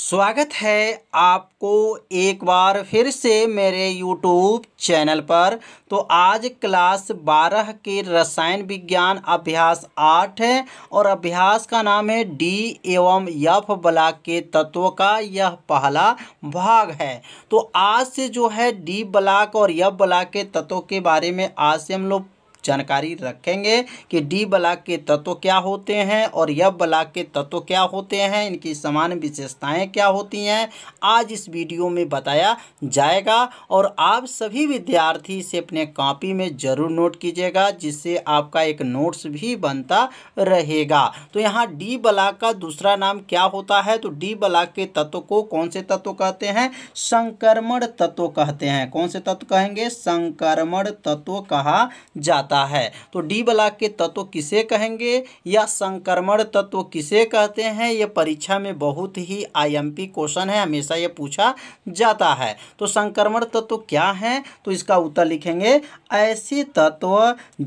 स्वागत है आपको एक बार फिर से मेरे यूट्यूब चैनल पर तो आज क्लास बारह के रसायन विज्ञान अभ्यास आठ है और अभ्यास का नाम है डी एवं यफ ब्लॉक के तत्व का यह पहला भाग है तो आज से जो है डी ब्लॉक और यफ ब्लॉक के तत्वों के बारे में आज से हम लोग जानकारी रखेंगे कि डी ब्लॉक के तत्व क्या होते हैं और यब ब्लॉक के तत्व क्या होते हैं इनकी समान विशेषताएं क्या होती हैं आज इस वीडियो में बताया जाएगा और आप सभी विद्यार्थी इसे अपने कॉपी में ज़रूर नोट कीजिएगा जिससे आपका एक नोट्स भी बनता रहेगा तो यहाँ डी ब्लॉक का दूसरा नाम क्या होता है तो डी ब्लाक के तत्व को कौन से तत्व कहते हैं संक्रमण तत्व कहते हैं कौन से तत्व कहेंगे संक्रमण तत्व कहा जाता जाता है तो डी ब्लॉक के तत्व किसे कहेंगे या संक्रमण तत्व किसे कहते हैं ये परीक्षा में बहुत ही आईएमपी क्वेश्चन है हमेशा ये पूछा जाता है तो संक्रमण तत्व क्या है तो इसका उत्तर लिखेंगे ऐसे तत्व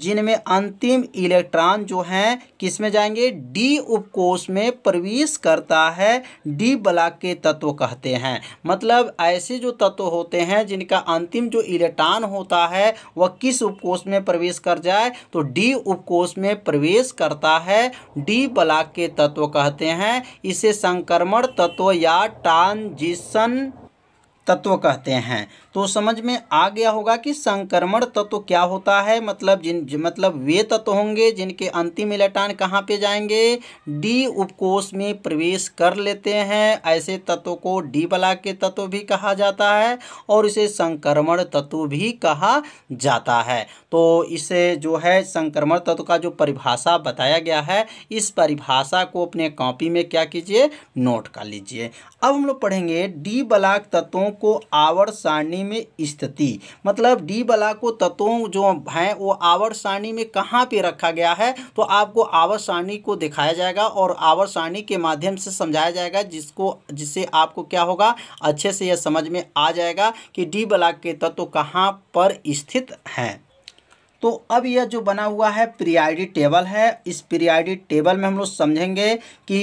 जिनमें अंतिम इलेक्ट्रॉन जो हैं किसमें जाएंगे डी उपकोष में प्रवेश करता है डी ब्लॉक के तत्व कहते हैं मतलब ऐसे जो तत्व होते हैं जिनका अंतिम जो इलेक्ट्रॉन होता है वह किस उपकोष में प्रवेश कर कर जाए तो डी उपकोष में प्रवेश करता है डी ब्लॉक के तत्व कहते हैं इसे संक्रमण तत्व या ट्रांजिशन तत्व कहते हैं तो समझ में आ गया होगा कि संक्रमण तत्व क्या होता है मतलब जिन मतलब वे तत्व होंगे जिनके अंतिम इलेक्ट्रॉन कहाँ पे जाएंगे डी उपकोष में प्रवेश कर लेते हैं ऐसे तत्व को डी बला के तत्व भी कहा जाता है और इसे संक्रमण तत्व भी कहा जाता है तो इसे जो है संक्रमण तत्व का जो परिभाषा बताया गया है इस परिभाषा को अपने कॉपी में क्या कीजिए नोट कर लीजिए अब हम लोग पढ़ेंगे डी बलाक तत्वों को आवर सारणी में स्थिति मतलब डी वाला को तत्वों जो हैं वो आवर सारणी में कहाँ पे रखा गया है तो आपको आवर सारणी को दिखाया जाएगा और आवर सारणी के माध्यम से समझाया जाएगा जिसको जिससे आपको क्या होगा अच्छे से यह समझ में आ जाएगा कि डी बला के तत्व कहाँ पर स्थित हैं तो अब यह जो बना हुआ है पीरियाडिक टेबल है इस पीरियाडिक टेबल में हम लोग समझेंगे कि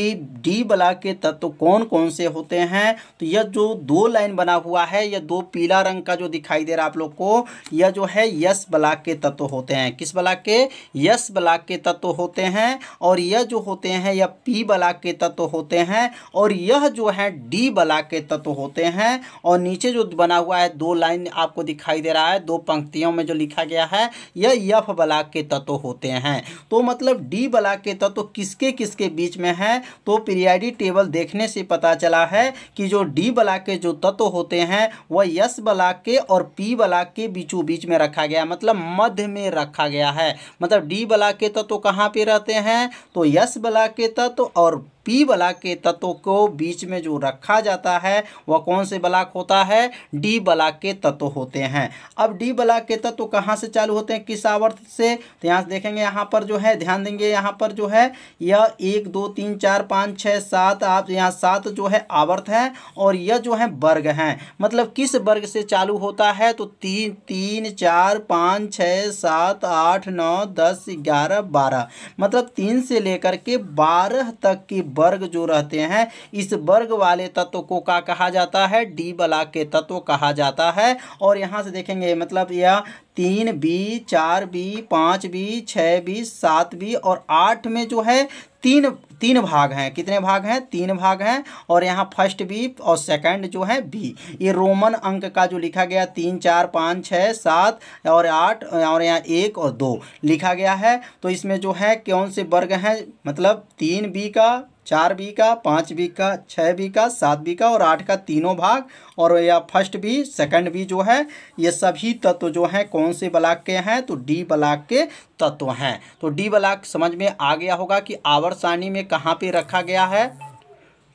डी ब्लॉक के तत्व कौन कौन से होते हैं तो यह जो दो लाइन बना हुआ है यह दो पीला रंग का जो दिखाई दे रहा है आप लोग को यह जो है यस ब्लॉक के तत्व होते हैं किस ब्लॉक के यस ब्लॉक के तत्व होते हैं और यह जो होते हैं यह पी ब्लॉक के तत्व होते हैं और यह जो है डी ब्लॉक के तत्व होते हैं और नीचे जो बना हुआ है दो लाइन आपको दिखाई दे रहा है दो पंक्तियों में जो लिखा गया है यह यह यफ ब्लाक के तत्व होते हैं तो मतलब डी ब्लाक के तत्व किसके किसके बीच में हैं तो पीरियाडिक टेबल देखने से पता चला है कि जो डी ब्लाक के जो तत्व होते हैं वह यस ब्लाक के और पी ब्लाक के बीचों बीच में रखा गया मतलब मध्य में रखा गया है मतलब डी ब्लाक के तत्व कहाँ पे रहते हैं तो यस ब्लाक के तत्व और पी ब्लाक के तत्वों को बीच में जो रखा जाता है वह कौन से ब्लाक होता है डी ब्लाक के तत्व होते हैं अब डी ब्लाक के तत्व कहाँ से चालू होते हैं किस आवर्त से तो यहाँ देखेंगे यहाँ पर जो है ध्यान देंगे यहाँ पर जो है यह एक दो तीन चार पाँच छः सात आप यहाँ सात जो है आवर्त है और यह जो है वर्ग हैं मतलब किस वर्ग से चालू होता है तो तीन तीन चार पाँच छः सात आठ नौ दस ग्यारह बारह मतलब तीन से लेकर के बारह तक की वर्ग जो रहते हैं इस वर्ग वाले तत्व को का कहा जाता है डी ब्लॉक के तत्व कहा जाता है और यहाँ से देखेंगे मतलब यह तीन बी चार बी पाँच बी छः बी सात बी और आठ में जो है तीन तीन भाग हैं कितने भाग हैं तीन भाग हैं और यहाँ फर्स्ट बी और सेकंड जो है बी ये रोमन अंक का जो लिखा गया तीन चार पाँच छः सात और आठ और यहाँ एक और दो लिखा गया है तो इसमें जो है कौन से वर्ग हैं मतलब तीन बी का चार बी का पाँच बी का छः बी का सात बी का और आठ का तीनों भाग और या फर्स्ट भी सेकंड भी जो है ये सभी तत्व जो हैं कौन से ब्लाक के हैं तो डी ब्लाक के तत्व हैं तो डी ब्लाक समझ में आ गया होगा कि आवर सारणी में कहाँ पे रखा गया है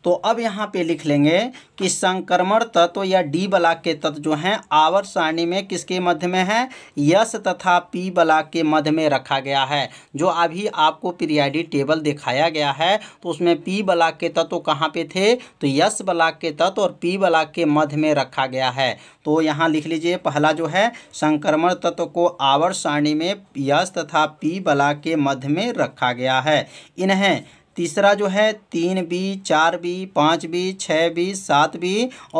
तो अब यहाँ पे लिख लेंगे कि संक्रमण तत्व या डी ब्लाक के तत्व जो हैं आवर सारणी में किसके मध्य में है यस तथा पी ब्लाक के मध्य में रखा गया है जो अभी आपको पीरियाडी टेबल दिखाया गया है तो उसमें पी ब्लाक के तत्व कहाँ पे थे तो यस ब्लाक के तत्व और पी ब्लाक के मध्य में रखा गया है तो यहाँ लिख लीजिए पहला जो है संक्रमण तत्व को आवर सारणी में यस तथा पी ब्लाक के मध्य में रखा गया है इन्हें तीसरा जो है तीन बी चार बी पाँच बी छः बी सात बी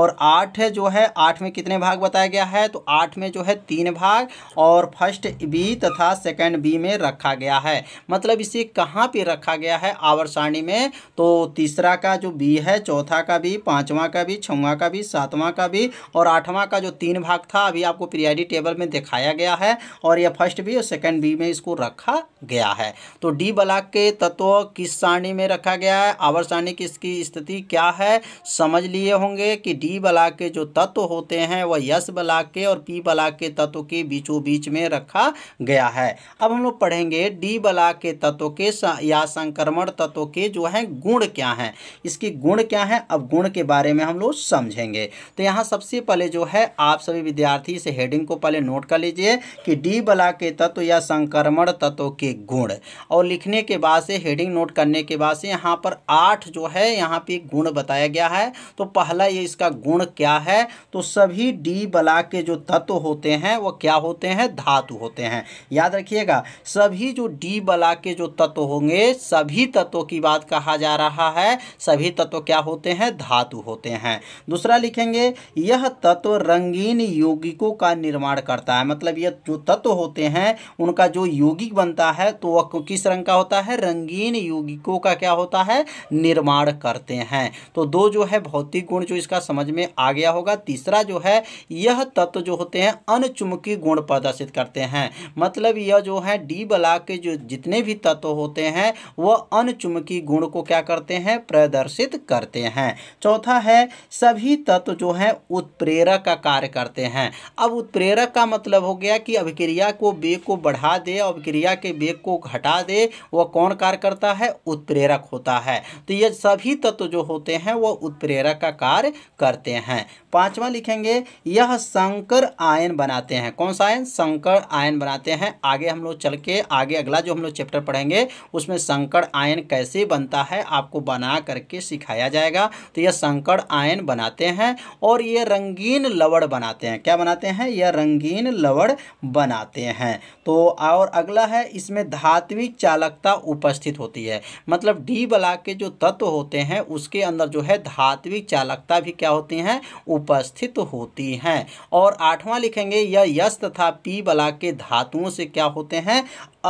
और आठ जो है आठ में कितने भाग बताया गया है तो आठ में जो है तीन भाग और फर्स्ट बी तथा सेकंड बी में रखा गया है मतलब इसे कहाँ पे रखा गया है आवर सारणी में तो तीसरा का जो बी है चौथा का भी पाँचवा का भी छवा का भी सातवां का भी और आठवां का जो तीन भाग था अभी आपको पीरियाडी टेबल में दिखाया गया है और यह फर्स्ट बी और सेकेंड बी में इसको रखा गया है तो डी ब्लॉक के तत्व किस सारणी सारणी में रखा गया है आवर सारणी की इसकी स्थिति क्या है समझ लिए होंगे कि डी ब्लाक के जो तत्व होते हैं वह यस ब्लाक के और पी ब्लाक के तत्व के बीचों बीच में रखा गया है अब हम लोग पढ़ेंगे डी ब्लाक के तत्व के या संक्रमण तत्व के जो है गुण क्या है इसकी गुण क्या है अब गुण के बारे में हम लोग समझेंगे तो यहाँ सबसे पहले जो है आप सभी विद्यार्थी इस हेडिंग को पहले नोट कर लीजिए कि डी ब्लाक के तत्व या संक्रमण तत्व के गुण और लिखने के बाद से हेडिंग नोट करने के के बाद से यहाँ पर आठ जो है यहाँ पे गुण बताया गया है तो पहला ये इसका गुण क्या है तो सभी डी बला के जो तत्व होते हैं वो क्या होते हैं धातु होते हैं याद रखिएगा सभी जो डी बला के जो तत्व होंगे सभी तत्वों की बात कहा जा रहा है सभी तत्व क्या होते हैं धातु होते हैं दूसरा लिखेंगे यह तत्व रंगीन यौगिकों का निर्माण करता है मतलब यह जो तत्व होते हैं उनका जो यौगिक बनता है तो वह किस रंग का होता है रंगीन यौगिकों का क्या होता है निर्माण करते हैं तो दो जो है भौतिक गुण जो इसका समझ में आ गया होगा तीसरा जो है यह तत्व जो होते हैं अनचुमकी गुण प्रदर्शित करते हैं मतलब यह जो है डी बला के जो जितने भी तत्व होते हैं वह अनचुमकी गुण को क्या करते हैं प्रदर्शित करते हैं चौथा है सभी तत्व जो है उत्प्रेरक का कार्य करते हैं अब उत्प्रेरक का मतलब हो गया कि अभिक्रिया को बेग को बढ़ा दे अभिक्रिया के बेग को घटा दे वह कौन कार्य करता है उत्प्रेरक उत्प्रेरक होता है तो ये सभी तत्व जो होते हैं वो उत्प्रेरक का कार्य करते हैं पांचवा लिखेंगे यह संकर आयन बनाते हैं कौन सा आयन संकर आयन बनाते हैं आगे हम लोग चल के आगे अगला जो हम लोग चैप्टर पढ़ेंगे उसमें संकर आयन कैसे बनता है आपको बना करके सिखाया जाएगा तो यह संकर आयन बनाते हैं और यह रंगीन लवड़ बनाते हैं क्या बनाते हैं यह रंगीन लवड़ बनाते हैं तो और अगला है इसमें धात्विक चालकता उपस्थित होती है मतलब डी बला के जो तत्व होते हैं उसके अंदर जो है धात्विक चालकता भी क्या होती हैं उप उपस्थित होती हैं और आठवां लिखेंगे यह यश तथा पी बला के धातुओं से क्या होते हैं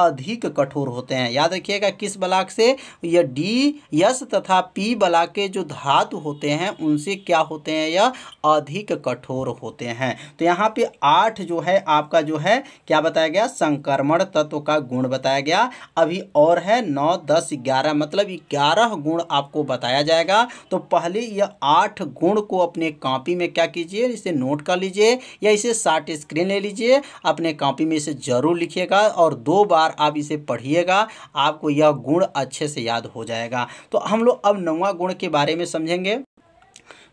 अधिक कठोर होते हैं याद रखिएगा किस बलाक से यह डी यस तथा पी बलाक के जो धातु होते हैं उनसे क्या होते हैं यह अधिक कठोर होते हैं तो यहाँ पे आठ जो है आपका जो है क्या बताया गया संक्रमण तत्व का गुण बताया गया अभी और है नौ दस ग्यारह मतलब ग्यारह गुण आपको बताया जाएगा तो पहले यह आठ गुण को अपने कॉपी में क्या कीजिए इसे नोट कर लीजिए या इसे शार्ट स्क्रीन ले लीजिए अपने कॉपी में इसे जरूर लिखिएगा और दो बार बार आप इसे पढ़िएगा आपको यह गुण अच्छे से याद हो जाएगा तो हम लोग अब नौवा गुण के बारे में समझेंगे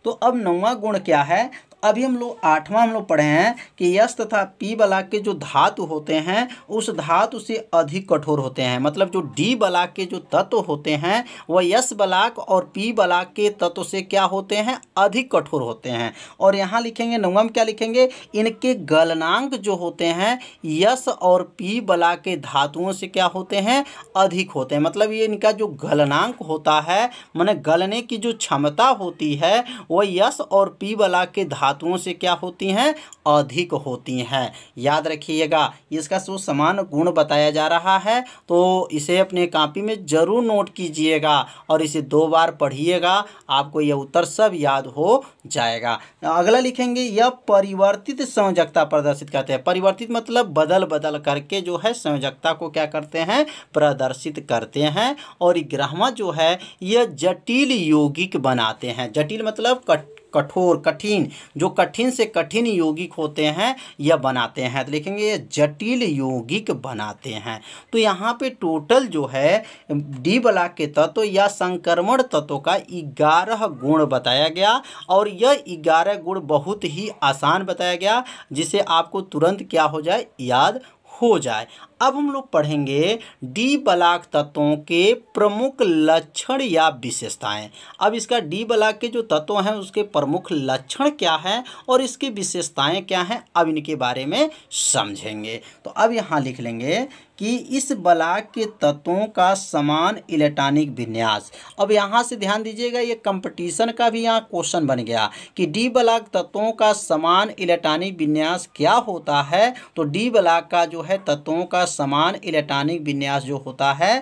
तो अब नौवा गुण क्या है अभी हम लोग आठवां हम लोग पढ़े हैं कि यश तथा पी बला के जो धातु होते हैं उस धातु से अधिक कठोर होते हैं मतलब जो डी बला के जो तत्व होते हैं वह यश बलाक और पी बला के तत्व से क्या होते हैं अधिक कठोर होते हैं और यहाँ लिखेंगे नवम क्या लिखेंगे इनके गलनांक जो होते हैं यश और पी बला के धातुओं से क्या होते हैं अधिक होते हैं मतलब ये इनका जो गलनांक होता है मैंने गलने की जो क्षमता होती है वह यश और पी बला के धातु धातुओं से क्या होती हैं अधिक होती हैं याद रखिएगा इसका जो समान गुण बताया जा रहा है तो इसे अपने कापी में ज़रूर नोट कीजिएगा और इसे दो बार पढ़िएगा आपको यह उत्तर सब याद हो जाएगा अगला लिखेंगे यह परिवर्तित संयोजकता प्रदर्शित करते हैं परिवर्तित मतलब बदल बदल करके जो है संयोजकता को क्या करते हैं प्रदर्शित करते हैं और ग्रहवा जो है यह जटिल यौगिक बनाते हैं जटिल मतलब कट कठोर कठिन जो कठिन से कठिन यौगिक होते हैं यह बनाते हैं तो लिखेंगे ये जटिल यौगिक बनाते हैं तो यहाँ पे टोटल जो है डी ब्लॉक के तत्व या संक्रमण तत्वों का ग्यारह गुण बताया गया और यह ग्यारह गुण बहुत ही आसान बताया गया जिसे आपको तुरंत क्या हो जाए याद हो जाए अब हम लोग पढ़ेंगे डी बलाक तत्वों के प्रमुख लक्षण या विशेषताएं अब इसका डी बलाक के जो तत्व हैं उसके प्रमुख लक्षण क्या है और इसकी विशेषताएं क्या हैं अब इनके बारे में समझेंगे तो अब यहाँ लिख लेंगे कि इस बलाक के तत्वों का समान इलेक्ट्रॉनिक विन्यास अब यहाँ से ध्यान दीजिएगा ये कंपटीशन का भी यहाँ क्वेश्चन बन गया कि डी बलाक तत्वों का समान इलेक्ट्रॉनिक विन्यास क्या होता है तो डी बलाक का जो है तत्वों का का समान इलेक्ट्रॉनिक विन्यास जो होता है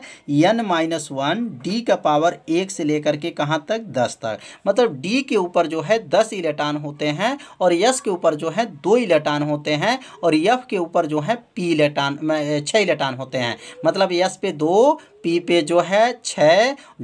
एन माइनस वन डी का पावर एक से लेकर के कहाँ तक दस तक मतलब डी के ऊपर जो है दस इलेक्ट्रॉन होते हैं और यस के ऊपर जो है दो इलेक्ट्रॉन होते हैं और यफ के ऊपर जो है पी इलेक्ट्रॉन छः इलेक्ट्रॉन होते हैं मतलब यस पे दो पी पे जो है छः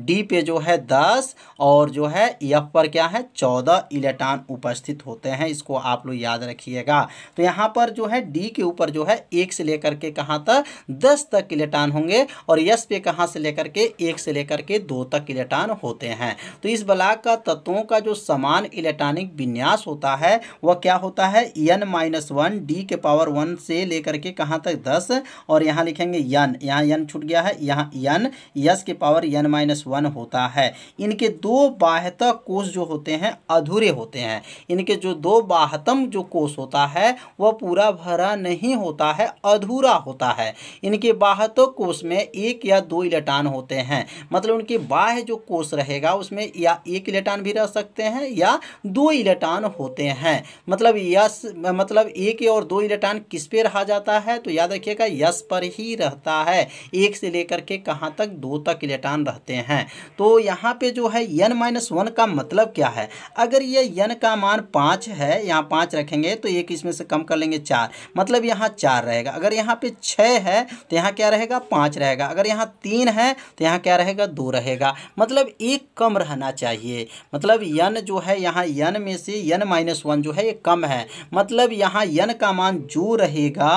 डी पे जो है दस और जो है यफ पर क्या है चौदह इलेक्ट्रॉन उपस्थित होते हैं इसको आप लोग याद रखिएगा तो यहाँ पर जो है डी के ऊपर जो है एक से लेकर के कहाँ तक दस तक इलेक्ट्रॉन होंगे और यस पे कहाँ से लेकर के एक से लेकर के दो तक इलेक्ट्रॉन होते हैं तो इस ब्लाक का तत्वों का जो समान इलेक्ट्रॉनिक विन्यास होता है वह क्या होता है एन माइनस वन डी के पावर वन से लेकर के कहाँ तक दस और यहाँ लिखेंगे यन यहाँ यन छूट गया है यहाँ एन यस के पावर एन माइनस वन होता है इनके दो बाह्यता कोष जो होते हैं अधूरे होते हैं इनके जो दो बाहतम जो कोष होता है वह पूरा भरा नहीं होता है अधूरा होता है इनके बाहतो कोष में एक या दो इलेक्ट्रॉन होते हैं मतलब उनके बाह्य जो कोष रहेगा उसमें या एक इलेक्ट्रॉन भी रह सकते हैं या दो इलेक्ट्रॉन होते हैं मतलब यस मतलब एक और दो इलेक्ट्रॉन किस पे रहा जाता है तो याद रखिएगा यस पर ही रहता है एक से लेकर के कहा यहाँ तक दो तक इलेक्ट्रॉन रहते हैं तो यहाँ पे जो है एन माइनस वन का मतलब क्या है अगर ये एन का मान पाँच है यहाँ पाँच रखेंगे तो एक इसमें से कम कर लेंगे चार मतलब यहाँ चार रहेगा अगर यहाँ पे छः है तो यहाँ क्या रहेगा पाँच रहेगा अगर यहाँ तीन है तो यहाँ क्या रहेगा दो रहेगा मतलब एक कम रहना चाहिए मतलब यन जो है यहाँ यन में से यन माइनस वन जो है ये कम है मतलब यहाँ यन का मान जो रहेगा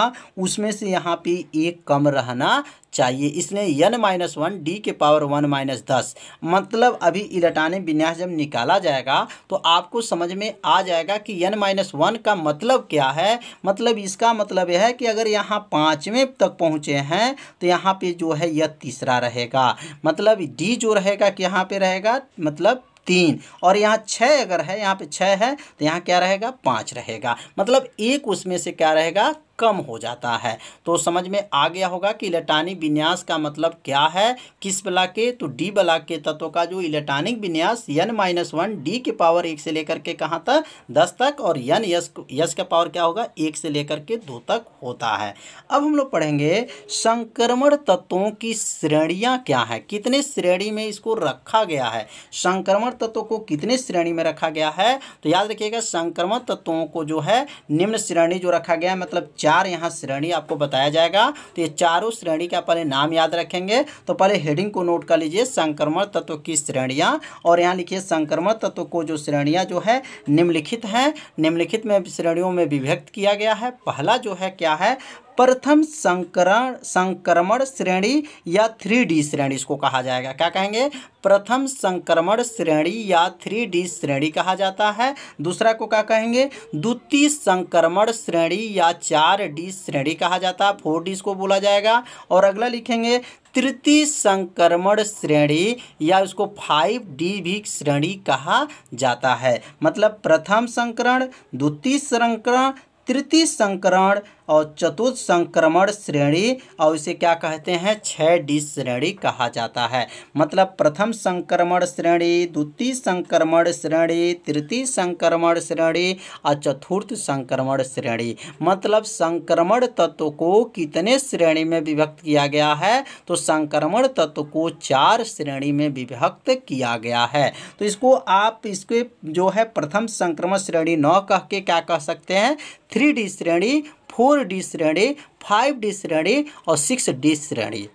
उसमें से यहाँ पे एक कम रहना चाहिए इसलिए यन माइनस वन डी के पावर वन माइनस दस मतलब अभी इलेक्ट्रॉनिक विन्यास जब निकाला जाएगा तो आपको समझ में आ जाएगा कि यन माइनस वन का मतलब क्या है मतलब इसका मतलब यह है कि अगर यहाँ पाँचवें तक पहुँचे हैं तो यहाँ पे जो है यह तीसरा रहेगा मतलब डी जो रहेगा कि यहाँ पे रहेगा मतलब तीन और यहाँ छः अगर है यहाँ पे छः है तो यहाँ क्या रहेगा पाँच रहेगा मतलब एक उसमें से क्या रहेगा कम हो जाता है तो समझ में आ गया होगा कि इलेक्ट्रॉनिक विन्यास का मतलब क्या है किस बला के तो डी बला के तत्व का जो इलेक्ट्रॉनिक विन्यास एन माइनस वन डी के पावर एक से लेकर के कहाँ तक दस तक और एन यस यस का पावर क्या होगा एक से लेकर के दो तक होता है अब हम लोग पढ़ेंगे संक्रमण तत्वों की श्रेणियाँ क्या है कितने श्रेणी में इसको रखा गया है संक्रमण तत्वों को कितने श्रेणी में रखा गया है तो याद रखिएगा संक्रमण तत्वों को जो है निम्न श्रेणी जो रखा गया है मतलब चार चार यहाँ श्रेणी आपको बताया जाएगा तो ये चारों श्रेणी के आप पहले नाम याद रखेंगे तो पहले हेडिंग को नोट कर लीजिए संक्रमण तत्व की श्रेणियाँ और यहाँ लिखिए संक्रमण तत्व को जो श्रेणियाँ जो है निम्नलिखित हैं निम्नलिखित में श्रेणियों में विभक्त किया गया है पहला जो है क्या है प्रथम संक्रण संक्रमण श्रेणी या थ्री डी श्रेणी इसको कहा जाएगा क्या कहेंगे प्रथम संक्रमण श्रेणी या थ्री डी श्रेणी कहा जाता है दूसरा को क्या कहेंगे द्वितीय संक्रमण श्रेणी या चार डी श्रेणी कहा जाता है फोर डी इसको बोला जाएगा और अगला लिखेंगे तृतीय संक्रमण श्रेणी या उसको फाइव डी भी श्रेणी कहा जाता है मतलब प्रथम संकरण द्वितीय संकरण तृतीय संकरण और चतुर्थ संक्रमण श्रेणी और इसे क्या कहते हैं छः डी श्रेणी कहा जाता है मतलब प्रथम संक्रमण श्रेणी द्वितीय संक्रमण श्रेणी तृतीय संक्रमण श्रेणी और चतुर्थ संक्रमण श्रेणी मतलब संक्रमण तत्व को कितने श्रेणी में विभक्त किया गया है तो संक्रमण तत्व को चार श्रेणी में विभक्त किया गया है तो इसको आप इसके जो है प्रथम संक्रमण श्रेणी नौ कह के क्या कह सकते हैं थ्री डी श्रेणी फोर डी श्रेणी फाइव डी श्रेणी और सिक्स डी श्रेणी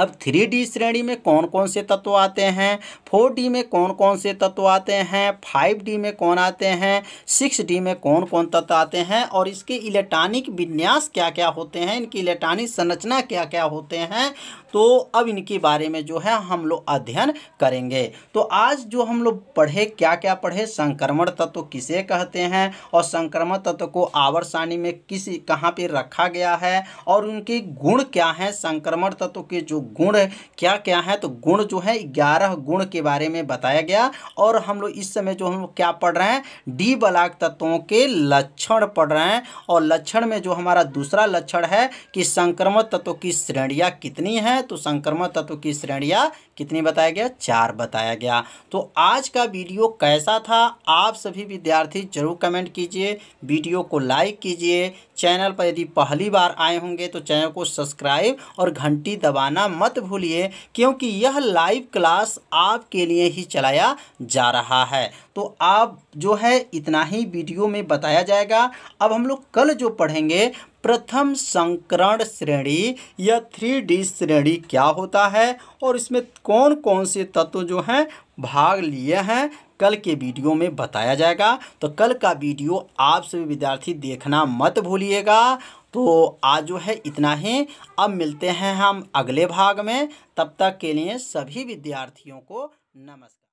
अब थ्री डी श्रेणी में कौन कौन से तत्व आते हैं फोर डी में कौन कौन से तत्व आते हैं फाइव डी में कौन आते हैं सिक्स डी में कौन कौन तत्व आते हैं और इसके इलेक्ट्रॉनिक विन्यास क्या क्या होते हैं इनकी इलेक्ट्रॉनिक संरचना क्या क्या होते हैं तो अब इनके बारे में जो है हम लोग अध्ययन करेंगे तो आज जो हम लोग पढ़े क्या क्या पढ़े संक्रमण तत्व किसे कहते हैं और संक्रमण तत्व को आवर में किस कहाँ पे रखा गया है और उनके गुण क्या हैं संक्रमण तत्व के जो गुण क्या क्या है तो गुण जो है ग्यारह गुण के बारे में बताया गया और हम लोग इस समय जो हम लोग क्या पढ़ रहे हैं डी बलाक तत्वों के लक्षण पढ़ रहे हैं और लक्षण में जो हमारा दूसरा लक्षण है कि संक्रमण तत्वों की श्रेणियाँ कितनी हैं तो संक्रमण तत्व की श्रेणियाँ कितनी बताया गया चार बताया गया तो आज का वीडियो कैसा था आप सभी विद्यार्थी जरूर कमेंट कीजिए वीडियो को लाइक कीजिए चैनल पर यदि पहली बार आए होंगे तो चैनल को सब्सक्राइब और घंटी दबाना मत भूलिए क्योंकि यह लाइव क्लास आपके लिए ही चलाया जा रहा है तो आप जो है इतना ही वीडियो में बताया जाएगा अब हम लोग कल जो पढ़ेंगे प्रथम संकरण श्रेणी या थ्री डी श्रेणी क्या होता है और इसमें कौन कौन से तत्व जो हैं भाग लिए हैं कल के वीडियो में बताया जाएगा तो कल का वीडियो आप सभी विद्यार्थी देखना मत भूलिएगा तो आज जो है इतना ही अब मिलते हैं हम अगले भाग में तब तक के लिए सभी विद्यार्थियों को नमस्कार